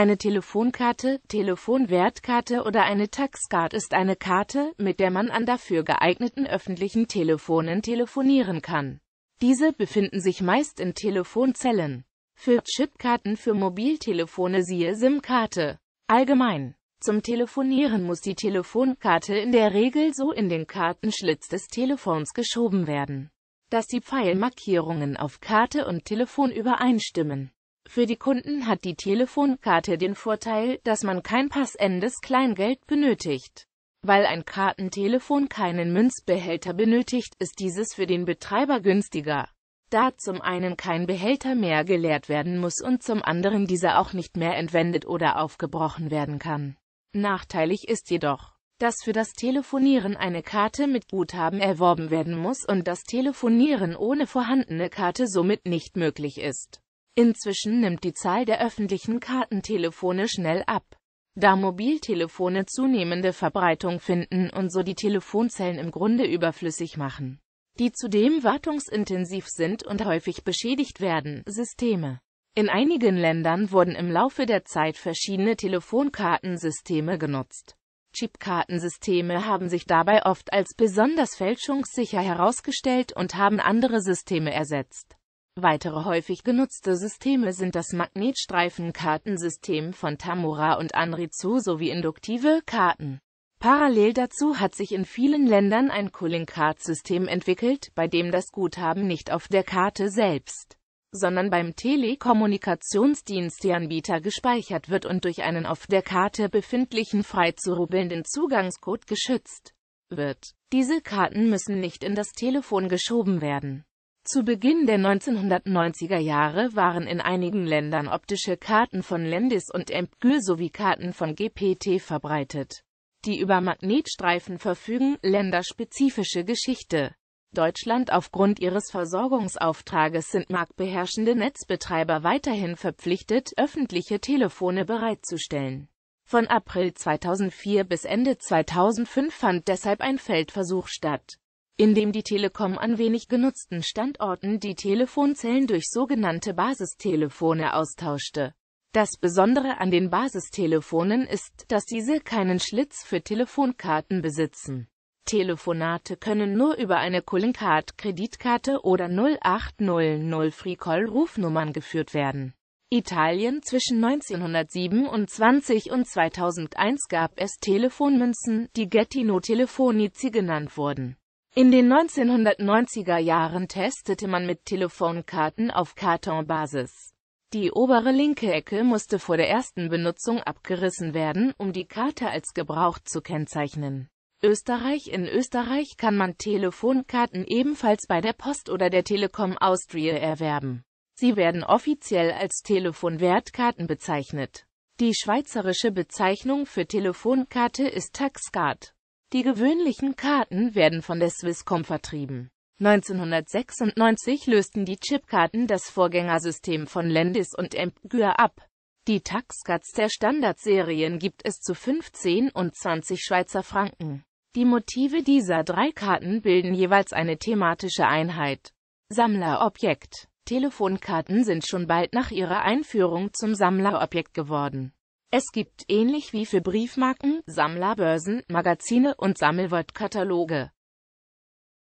Eine Telefonkarte, Telefonwertkarte oder eine Taxcard ist eine Karte, mit der man an dafür geeigneten öffentlichen Telefonen telefonieren kann. Diese befinden sich meist in Telefonzellen. Für Chipkarten für Mobiltelefone siehe SIM-Karte. Allgemein. Zum Telefonieren muss die Telefonkarte in der Regel so in den Kartenschlitz des Telefons geschoben werden, dass die Pfeilmarkierungen auf Karte und Telefon übereinstimmen. Für die Kunden hat die Telefonkarte den Vorteil, dass man kein passendes Kleingeld benötigt. Weil ein Kartentelefon keinen Münzbehälter benötigt, ist dieses für den Betreiber günstiger. Da zum einen kein Behälter mehr geleert werden muss und zum anderen dieser auch nicht mehr entwendet oder aufgebrochen werden kann. Nachteilig ist jedoch, dass für das Telefonieren eine Karte mit Guthaben erworben werden muss und das Telefonieren ohne vorhandene Karte somit nicht möglich ist. Inzwischen nimmt die Zahl der öffentlichen Kartentelefone schnell ab. Da Mobiltelefone zunehmende Verbreitung finden und so die Telefonzellen im Grunde überflüssig machen, die zudem wartungsintensiv sind und häufig beschädigt werden, Systeme. In einigen Ländern wurden im Laufe der Zeit verschiedene Telefonkartensysteme genutzt. Chipkartensysteme haben sich dabei oft als besonders fälschungssicher herausgestellt und haben andere Systeme ersetzt. Weitere häufig genutzte Systeme sind das Magnetstreifenkartensystem von Tamura und Anritsu sowie induktive Karten. Parallel dazu hat sich in vielen Ländern ein cooling Card System entwickelt, bei dem das Guthaben nicht auf der Karte selbst, sondern beim Telekommunikationsdiensteanbieter gespeichert wird und durch einen auf der Karte befindlichen frei zu rubbelnden Zugangscode geschützt wird. Diese Karten müssen nicht in das Telefon geschoben werden. Zu Beginn der 1990er Jahre waren in einigen Ländern optische Karten von Lendis und Empgül sowie Karten von GPT verbreitet, die über Magnetstreifen verfügen, länderspezifische Geschichte. Deutschland aufgrund ihres Versorgungsauftrages sind marktbeherrschende Netzbetreiber weiterhin verpflichtet, öffentliche Telefone bereitzustellen. Von April 2004 bis Ende 2005 fand deshalb ein Feldversuch statt indem die Telekom an wenig genutzten Standorten die Telefonzellen durch sogenannte Basistelefone austauschte. Das Besondere an den Basistelefonen ist, dass diese keinen Schlitz für Telefonkarten besitzen. Telefonate können nur über eine Calling Kreditkarte oder 0800 Free Call Rufnummern geführt werden. Italien zwischen 1927 und 2001 gab es Telefonmünzen, die Gettino Telefonici genannt wurden in den 1990er Jahren testete man mit Telefonkarten auf Kartonbasis. Die obere linke Ecke musste vor der ersten Benutzung abgerissen werden, um die Karte als gebraucht zu kennzeichnen. Österreich In Österreich kann man Telefonkarten ebenfalls bei der Post oder der Telekom Austria erwerben. Sie werden offiziell als Telefonwertkarten bezeichnet. Die schweizerische Bezeichnung für Telefonkarte ist Taxcard. Die gewöhnlichen Karten werden von der Swisscom vertrieben. 1996 lösten die Chipkarten das Vorgängersystem von Landis und Empgür ab. Die Taxcuts der Standardserien gibt es zu 15 und 20 Schweizer Franken. Die Motive dieser drei Karten bilden jeweils eine thematische Einheit. Sammlerobjekt Telefonkarten sind schon bald nach ihrer Einführung zum Sammlerobjekt geworden. Es gibt ähnlich wie für Briefmarken, Sammlerbörsen, Magazine und Sammelwortkataloge.